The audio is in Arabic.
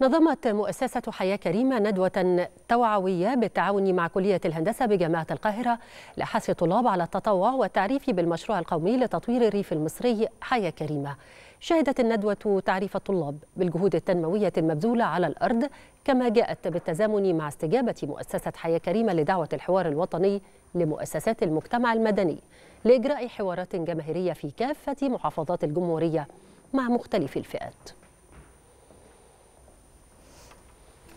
نظمت مؤسسة حياة كريمة ندوة توعوية بالتعاون مع كلية الهندسة بجامعة القاهرة لحث الطلاب على التطوع والتعريف بالمشروع القومي لتطوير الريف المصري حياة كريمة شهدت الندوة تعريف الطلاب بالجهود التنموية المبذولة على الأرض كما جاءت بالتزامن مع استجابة مؤسسة حياة كريمة لدعوة الحوار الوطني لمؤسسات المجتمع المدني لإجراء حوارات جماهيرية في كافة محافظات الجمهورية مع مختلف الفئات